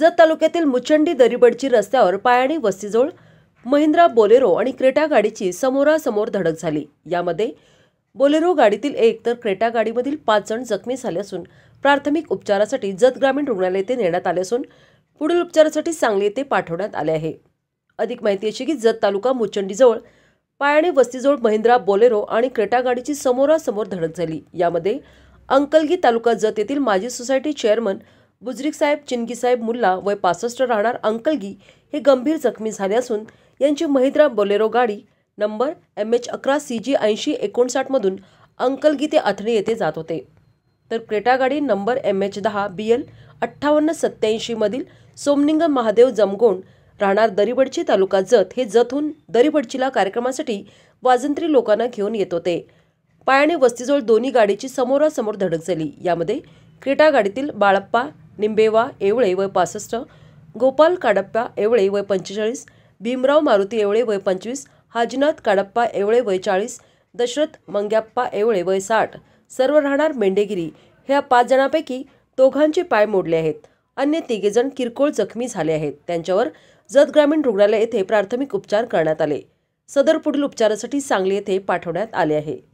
जत तालुक्यातील मुचंडी दरीबडची रस्त्यावर पायाणी वस्तीजवळ महिंद्रा बोलेरो आणि क्रेटा गाडीची समोरासमोर धडक झाली यामध्ये बोलेरो गाडीतील एक तर क्रेटा गाडीमधील पाच जण जखमी झाले असून प्राथमिक उपचारासाठी जत ग्रामीण रुग्णालय येथे नेण्यात आले असून पुढील उपचारासाठी सांगली येथे पाठवण्यात आले आहे अधिक माहिती अशी की जत तालुका मुचंडीजवळ पायाणी वस्तीजवळ महिंद्रा बोलेरो आणि क्रेटा गाडीची समोरासमोर धडक झाली यामध्ये अंकलगी तालुका जत येथील माजी सोसायटी चेअरमन बुजरिक साहेब चिनगीसाहेब मुल्ला वय पासष्ट राहणार अंकलगी हे गंभीर जखमी झाले असून यांची महिद्रा बोलेरो गाडी नंबर एम एच अकरा सी जी ऐंशी एकोणसाठमधून अंकलगी ते अथणी येथे जात होते तर क्रेटा गाडी नंबर एम एच दहा बी एल अठ्ठावन्न सत्त्याऐंशीमधील सोमनिंग महादेव जमगोंड राहणार दरीबडची तालुका जत हे जतहून दरीबडचीला कार्यक्रमासाठी वाजंत्री लोकांना घेऊन येत होते पायाने वस्तीजवळ दोन्ही गाडीची समोरासमोर धडक झाली यामध्ये क्रेटा गाडीतील बाळप्पा निंबेवा एवळे वय पासष्ट गोपाल काडप्पा एवळे वय पंचेचाळीस भीमराव मारुती एवळे वय पंचवीस हाजीनाथ काडप्पा एवळे वय चाळीस दशरथ मंग्याप्पा एवळे वय साठ सर्व राहणार मेंढेगिरी ह्या पाच जणांपैकी दोघांचे पाय मोडले आहेत अन्य तिघेजण किरकोळ जखमी झाले आहेत त्यांच्यावर जत ग्रामीण रुग्णालय येथे प्राथमिक उपचार करण्यात आले सदर पुढील उपचारासाठी सांगली येथे पाठवण्यात आले आहे